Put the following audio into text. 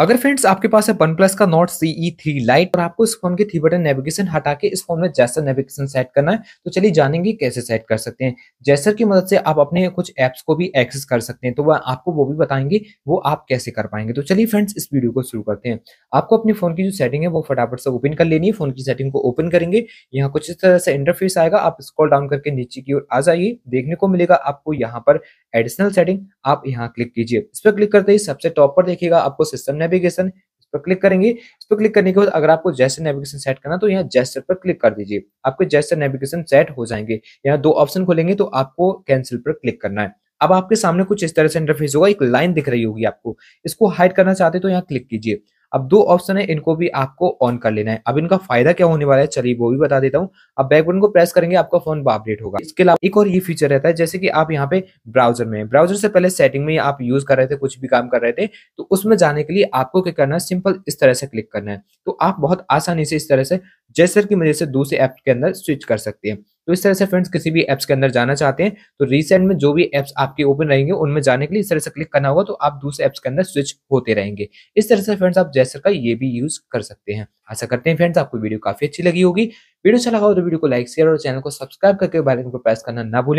अगर फ्रेंड्स आपके पास है वन प्लस का नॉट सीई थ्री लाइट और आपको इस फोन के थ्री बटन नेविगेशन हटा के इस फोन में जैसर नेविगेशन सेट करना है तो चलिए जानेंगे कैसे सेट कर सकते हैं जैसर की मदद से आप अपने कुछ एप्स को भी एक्सेस कर सकते हैं तो वह आपको वो भी बताएंगे वो आप कैसे कर पाएंगे तो चलिए फ्रेंड्स इस वीडियो को शुरू करते हैं आपको अपने फोन की जो सेटिंग है वो फटाफट से ओपन कर लेनी है फोन की सेटिंग को ओपन करेंगे यहाँ कुछ इस तरह से इंटरफेस आएगा आप स्कॉल डाउन करके नीचे की ओर आ जाइए देखने को मिलेगा आपको यहाँ पर एडिशनल सेटिंग आप यहाँ क्लिक कीजिए इस पर क्लिक करते ही सबसे टॉप पर देखिएगा आपको सिस्टम ने नेविगेशन इस पर क्लिक करेंगे इस पर क्लिक करने के बाद अगर आपको जैसे नेविगेशन सेट करना तो यहाँ जेस्टर पर क्लिक कर दीजिए आपके जैसे नेविगेशन सेट हो जाएंगे यहाँ दो ऑप्शन खोलेंगे तो आपको कैंसिल पर क्लिक करना है अब आपके सामने कुछ इस तरह से इंटरफेस होगा एक लाइन दिख रही होगी आपको इसको हाइड करना चाहते तो यहाँ क्लिक कीजिए अब दो ऑप्शन है इनको भी आपको ऑन कर लेना है अब इनका फायदा क्या होने वाला है चलिए वो भी बता देता हूँ अब बैक बटन को प्रेस करेंगे आपका फोन अपडेट होगा इसके अलावा एक और ये फीचर रहता है जैसे कि आप यहाँ पे ब्राउजर में ब्राउजर से पहले सेटिंग में आप यूज कर रहे थे कुछ भी काम कर रहे थे तो उसमें जाने के लिए आपको क्या करना है सिंपल इस तरह से क्लिक करना है तो आप बहुत आसानी से इस तरह से जैसे की मदद से दूसरे ऐप के अंदर स्विच कर सकते हैं तो इस तरह से फ्रेंड्स किसी भी एप्स के अंदर जाना चाहते हैं तो रिसेंट में जो भी एप्स आपके ओपन रहेंगे उनमें जाने के लिए इस तरह से क्लिक करना होगा तो आप दूसरे एप्स के अंदर स्विच होते रहेंगे इस तरह से फ्रेंड्स आप जैसर का ये भी यूज कर सकते हैं आशा करते हैं फ्रेंड्स आपको वीडियो काफी अच्छी लगी होगी वीडियो अच्छा लगा हो तो वीडियो को लाइक शेयर और चैनल को सब्सक्राइब करके बेल को प्रेस करना ना भूलें